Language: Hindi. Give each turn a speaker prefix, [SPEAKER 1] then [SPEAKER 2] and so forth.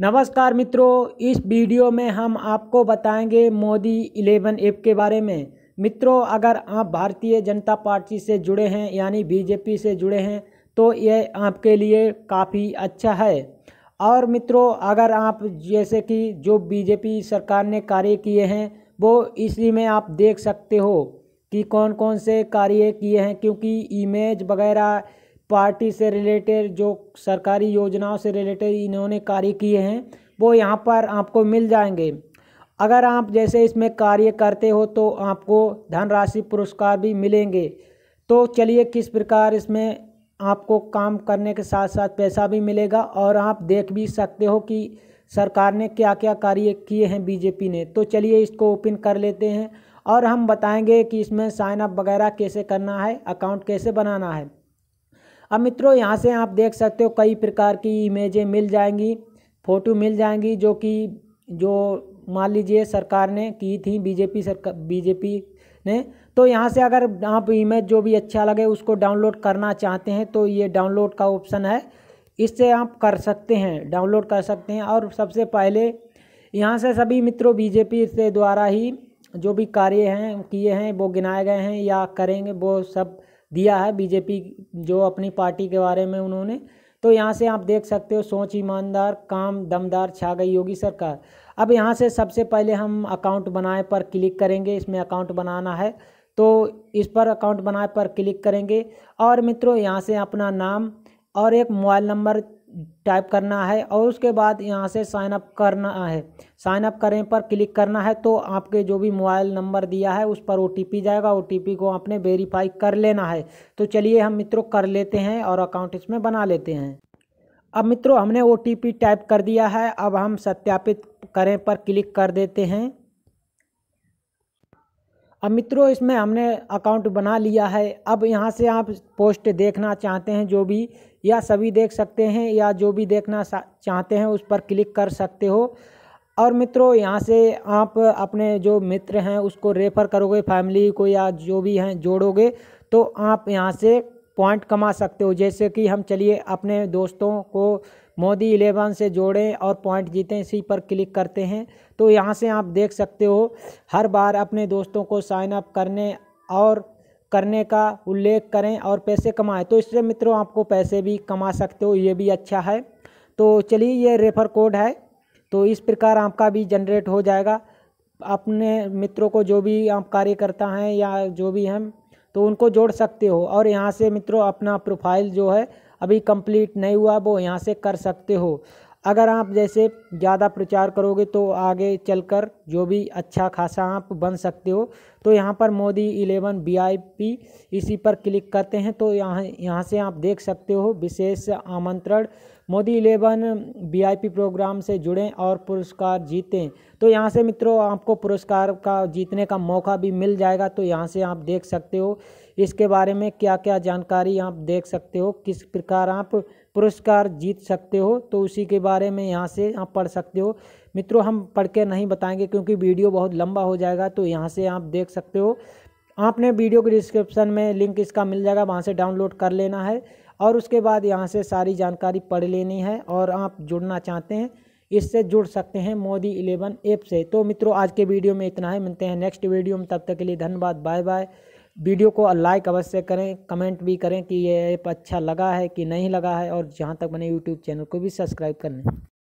[SPEAKER 1] नमस्कार मित्रों इस वीडियो में हम आपको बताएंगे मोदी इलेवन ऐप के बारे में मित्रों अगर आप भारतीय जनता पार्टी से जुड़े हैं यानी बीजेपी से जुड़े हैं तो ये आपके लिए काफ़ी अच्छा है और मित्रों अगर आप जैसे कि जो बीजेपी सरकार ने कार्य किए हैं वो इसी में आप देख सकते हो कि कौन कौन से कार्य किए हैं क्योंकि इमेज वगैरह पार्टी से रिलेटेड जो सरकारी योजनाओं से रिलेटेड इन्होंने कार्य किए हैं वो यहाँ पर आपको मिल जाएंगे अगर आप जैसे इसमें कार्य करते हो तो आपको धनराशि पुरस्कार भी मिलेंगे तो चलिए किस प्रकार इसमें आपको काम करने के साथ साथ पैसा भी मिलेगा और आप देख भी सकते हो कि सरकार ने क्या क्या कार्य किए हैं बीजेपी ने तो चलिए इसको ओपन कर लेते हैं और हम बताएंगे कि इसमें साइनअप वगैरह कैसे करना है अकाउंट कैसे बनाना है अब मित्रों यहाँ से आप देख सकते हो कई प्रकार की इमेजें मिल जाएंगी फ़ोटो मिल जाएंगी जो कि जो मान लीजिए सरकार ने की थी बीजेपी सरकार बीजेपी ने तो यहाँ से अगर आप इमेज जो भी अच्छा लगे उसको डाउनलोड करना चाहते हैं तो ये डाउनलोड का ऑप्शन है इससे आप कर सकते हैं डाउनलोड कर सकते हैं और सबसे पहले यहाँ से सभी मित्रों बीजेपी से द्वारा ही जो भी कार्य हैं किए हैं वो गिनाए गए हैं या करेंगे वो सब दिया है बीजेपी जो अपनी पार्टी के बारे में उन्होंने तो यहाँ से आप देख सकते हो सोच ईमानदार काम दमदार छा गई योगी सरकार अब यहाँ से सबसे पहले हम अकाउंट बनाए पर क्लिक करेंगे इसमें अकाउंट बनाना है तो इस पर अकाउंट बनाए पर क्लिक करेंगे और मित्रों यहाँ से अपना नाम और एक मोबाइल नंबर टाइप करना है और उसके बाद यहाँ से साइन अप करना है साइन अप करें पर क्लिक करना है तो आपके जो भी मोबाइल नंबर दिया है उस पर ओ जाएगा ओ को आपने वेरीफाई कर लेना है तो चलिए हम मित्रों कर लेते हैं और अकाउंट इसमें बना लेते हैं अब मित्रों हमने ओ टाइप कर दिया है अब हम सत्यापित करें पर क्लिक कर देते हैं अब मित्रों इसमें हमने अकाउंट बना लिया है अब यहाँ से आप पोस्ट देखना चाहते हैं जो भी या सभी देख सकते हैं या जो भी देखना चाहते हैं उस पर क्लिक कर सकते हो और मित्रों यहाँ से आप अपने जो मित्र हैं उसको रेफ़र करोगे फैमिली को या जो भी हैं जोड़ोगे तो आप यहाँ से पॉइंट कमा सकते हो जैसे कि हम चलिए अपने दोस्तों को मोदी इलेवन से जोड़ें और पॉइंट जीतें इसी पर क्लिक करते हैं तो यहाँ से आप देख सकते हो हर बार अपने दोस्तों को साइन अप करने और करने का उल्लेख करें और पैसे कमाएं तो इससे मित्रों आपको पैसे भी कमा सकते हो ये भी अच्छा है तो चलिए ये रेफर कोड है तो इस प्रकार आपका भी जनरेट हो जाएगा अपने मित्रों को जो भी आप कार्यकर्ता हैं या जो भी हैं तो उनको जोड़ सकते हो और यहाँ से मित्रों अपना प्रोफाइल जो है अभी कंप्लीट नहीं हुआ वो यहाँ से कर सकते हो अगर आप जैसे ज़्यादा प्रचार करोगे तो आगे चलकर जो भी अच्छा खासा आप बन सकते हो तो यहाँ पर मोदी इलेवन वी इसी पर क्लिक करते हैं तो यहाँ यहाँ से आप देख सकते हो विशेष आमंत्रण मोदी इलेवन वीआईपी प्रोग्राम से जुड़ें और पुरस्कार जीतें तो यहाँ से मित्रों आपको पुरस्कार का जीतने का मौका भी मिल जाएगा तो यहाँ से आप देख सकते हो इसके बारे में क्या क्या जानकारी आप देख सकते हो किस प्रकार आप पुरस्कार जीत सकते हो तो उसी के बारे में यहाँ से आप पढ़ सकते हो मित्रों हम पढ़ के नहीं बताएंगे क्योंकि वीडियो बहुत लंबा हो जाएगा तो यहाँ से आप देख सकते हो आपने वीडियो के डिस्क्रिप्शन में लिंक इसका मिल जाएगा वहाँ से डाउनलोड कर लेना है और उसके बाद यहाँ से सारी जानकारी पढ़ लेनी है और आप जुड़ना चाहते हैं इससे जुड़ सकते हैं मोदी इलेवन ऐप से तो मित्रों आज के वीडियो में इतना ही है। मिलते हैं नेक्स्ट वीडियो में तब तक के लिए धन्यवाद बाय बाय वीडियो को लाइक अवश्य करें कमेंट भी करें कि ये ऐप अच्छा लगा है कि नहीं लगा है और जहाँ तक बने यूट्यूब चैनल को भी सब्सक्राइब कर लें